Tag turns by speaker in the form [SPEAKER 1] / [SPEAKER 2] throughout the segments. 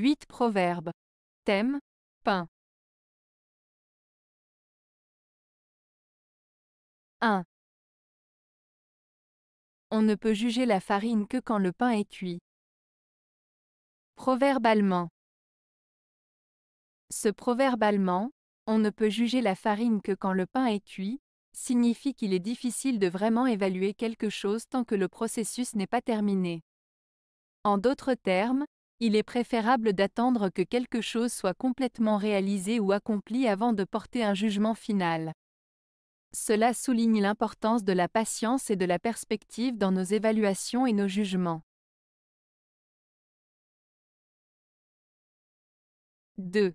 [SPEAKER 1] 8 Proverbes. Thème Pain. 1. On ne peut juger la farine que quand le pain est
[SPEAKER 2] cuit. Proverbe allemand. Ce proverbe allemand, on ne peut juger la farine que quand le pain est cuit, signifie qu'il est difficile de vraiment évaluer quelque chose tant que le processus n'est pas terminé. En d'autres termes, il est préférable d'attendre que quelque chose soit complètement réalisé ou accompli avant de porter un jugement final. Cela souligne l'importance de la patience et de la perspective dans nos évaluations et nos jugements.
[SPEAKER 1] 2.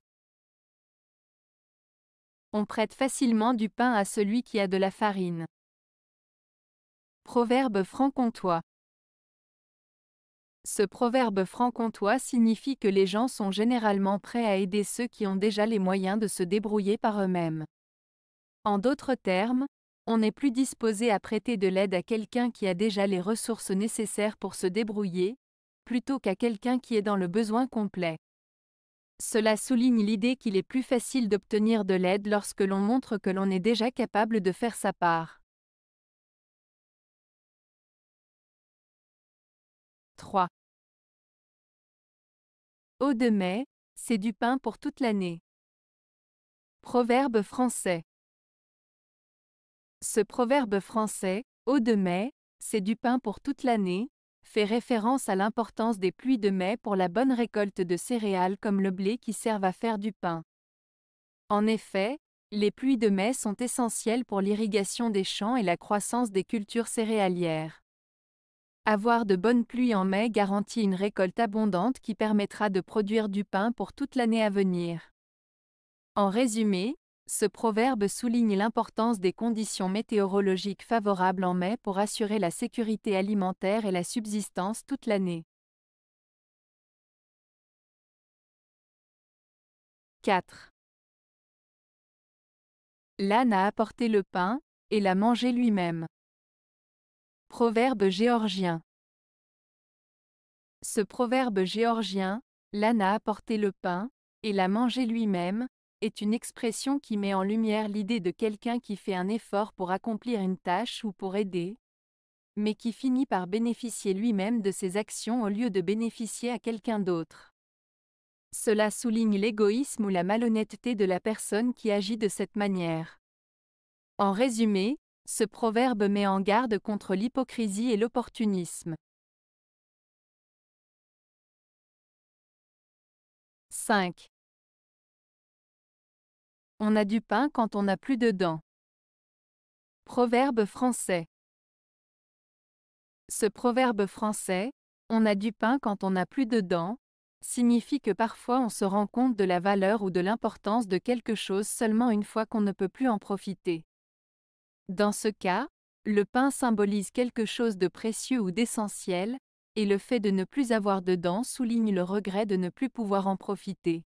[SPEAKER 1] On prête facilement du pain à celui qui a de la farine.
[SPEAKER 2] Proverbe franc-comtois. Ce proverbe franc-comtois signifie que les gens sont généralement prêts à aider ceux qui ont déjà les moyens de se débrouiller par eux-mêmes. En d'autres termes, on n'est plus disposé à prêter de l'aide à quelqu'un qui a déjà les ressources nécessaires pour se débrouiller, plutôt qu'à quelqu'un qui est dans le besoin complet. Cela souligne l'idée qu'il est plus facile d'obtenir de l'aide lorsque l'on montre que l'on est déjà capable de faire sa part.
[SPEAKER 1] 3. Eau de mai, c'est du pain pour toute l'année.
[SPEAKER 2] Proverbe français. Ce proverbe français, eau de mai, c'est du pain pour toute l'année, fait référence à l'importance des pluies de mai pour la bonne récolte de céréales comme le blé qui servent à faire du pain. En effet, les pluies de mai sont essentielles pour l'irrigation des champs et la croissance des cultures céréalières. Avoir de bonnes pluies en mai garantit une récolte abondante qui permettra de produire du pain pour toute l'année à venir. En résumé, ce proverbe souligne l'importance des conditions météorologiques favorables en mai pour assurer la sécurité alimentaire et la subsistance toute l'année.
[SPEAKER 1] 4. L'âne a apporté le pain, et l'a mangé
[SPEAKER 2] lui-même. Proverbe géorgien. Ce proverbe géorgien, l'âne a apporté le pain, et l'a mangé lui-même, est une expression qui met en lumière l'idée de quelqu'un qui fait un effort pour accomplir une tâche ou pour aider, mais qui finit par bénéficier lui-même de ses actions au lieu de bénéficier à quelqu'un d'autre. Cela souligne l'égoïsme ou la malhonnêteté de la personne qui agit de cette manière. En résumé, ce proverbe met en garde contre l'hypocrisie et l'opportunisme.
[SPEAKER 1] 5. On a du pain quand on n'a plus de dents.
[SPEAKER 2] Proverbe français. Ce proverbe français, on a du pain quand on n'a plus de dents, signifie que parfois on se rend compte de la valeur ou de l'importance de quelque chose seulement une fois qu'on ne peut plus en profiter. Dans ce cas, le pain symbolise quelque chose de précieux ou d'essentiel, et le fait de ne plus avoir de dents souligne le regret de ne plus pouvoir en profiter.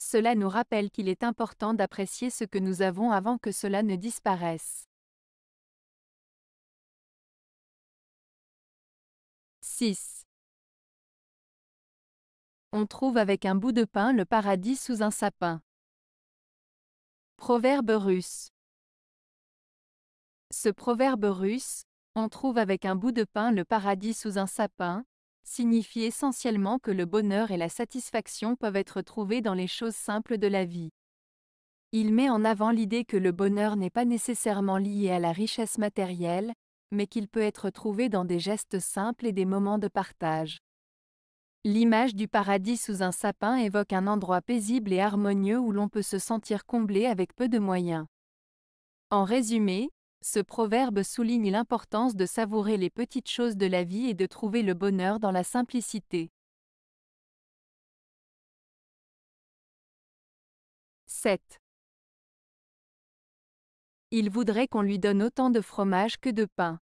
[SPEAKER 2] Cela nous rappelle qu'il est important d'apprécier ce que nous avons avant que cela ne disparaisse. 6.
[SPEAKER 1] On trouve avec un bout de pain le paradis sous un
[SPEAKER 2] sapin. Proverbe russe. Ce proverbe russe, on trouve avec un bout de pain le paradis sous un sapin, signifie essentiellement que le bonheur et la satisfaction peuvent être trouvés dans les choses simples de la vie. Il met en avant l'idée que le bonheur n'est pas nécessairement lié à la richesse matérielle, mais qu'il peut être trouvé dans des gestes simples et des moments de partage. L'image du paradis sous un sapin évoque un endroit paisible et harmonieux où l'on peut se sentir comblé avec peu de moyens. En résumé, ce proverbe souligne l'importance de savourer les petites choses de la vie et de trouver le bonheur dans la simplicité.
[SPEAKER 1] 7. Il voudrait qu'on lui donne
[SPEAKER 2] autant de fromage que de pain.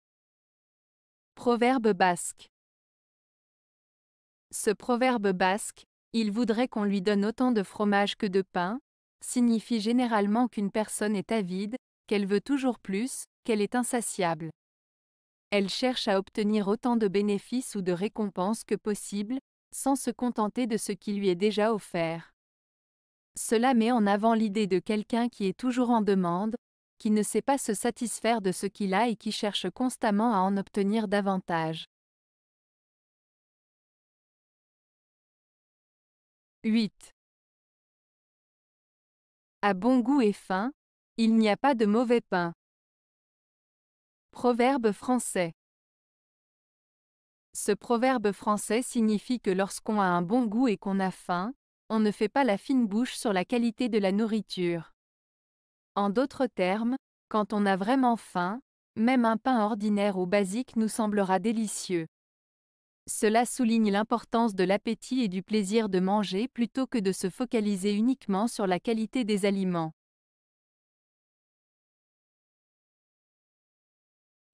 [SPEAKER 2] Proverbe basque. Ce proverbe basque, il voudrait qu'on lui donne autant de fromage que de pain, signifie généralement qu'une personne est avide, qu'elle veut toujours plus, qu'elle est insatiable. Elle cherche à obtenir autant de bénéfices ou de récompenses que possible, sans se contenter de ce qui lui est déjà offert. Cela met en avant l'idée de quelqu'un qui est toujours en demande, qui ne sait pas se satisfaire de ce qu'il a et qui cherche constamment à en obtenir davantage.
[SPEAKER 1] 8. À bon goût et fin. Il n'y a pas de mauvais pain.
[SPEAKER 2] Proverbe français. Ce proverbe français signifie que lorsqu'on a un bon goût et qu'on a faim, on ne fait pas la fine bouche sur la qualité de la nourriture. En d'autres termes, quand on a vraiment faim, même un pain ordinaire ou basique nous semblera délicieux. Cela souligne l'importance de l'appétit et du plaisir de manger plutôt que de se focaliser uniquement sur la qualité des aliments.